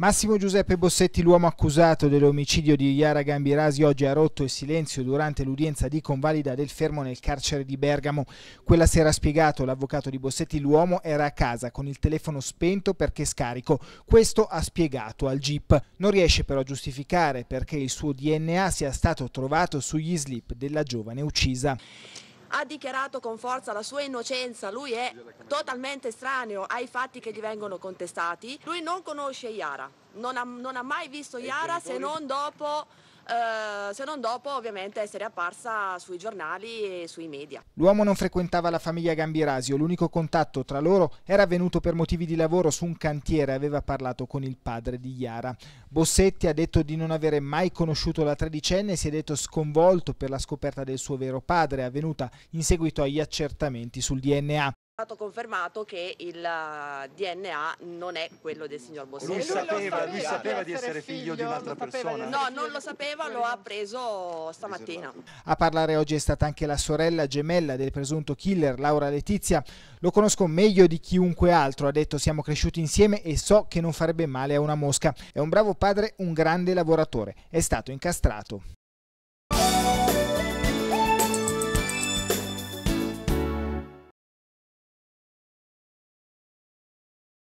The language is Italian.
Massimo Giuseppe Bossetti, l'uomo accusato dell'omicidio di Iara Gambirasi, oggi ha rotto il silenzio durante l'udienza di convalida del fermo nel carcere di Bergamo. Quella sera ha spiegato l'avvocato di Bossetti, l'uomo era a casa con il telefono spento perché scarico. Questo ha spiegato al GIP. Non riesce però a giustificare perché il suo DNA sia stato trovato sugli slip della giovane uccisa ha dichiarato con forza la sua innocenza, lui è totalmente estraneo ai fatti che gli vengono contestati, lui non conosce Iara, non ha, non ha mai visto Iara se non dopo eh, se non dopo ovviamente essere apparsa sui giornali e sui media. L'uomo non frequentava la famiglia Gambirasio, l'unico contatto tra loro era avvenuto per motivi di lavoro su un cantiere, aveva parlato con il padre di Iara. Bossetti ha detto di non avere mai conosciuto la tredicenne e si è detto sconvolto per la scoperta del suo vero padre, avvenuta in seguito agli accertamenti sul DNA. È stato confermato che il eh, DNA non è quello del signor Boselli. Lui, sapeva, lui sapeva, di essere figlio, figlio di un'altra persona. No, non lo sapeva, lo ha preso stamattina. Esatto. A parlare oggi è stata anche la sorella gemella del presunto killer, Laura Letizia. Lo conosco meglio di chiunque altro, ha detto siamo cresciuti insieme e so che non farebbe male a una mosca. È un bravo padre, un grande lavoratore. È stato incastrato.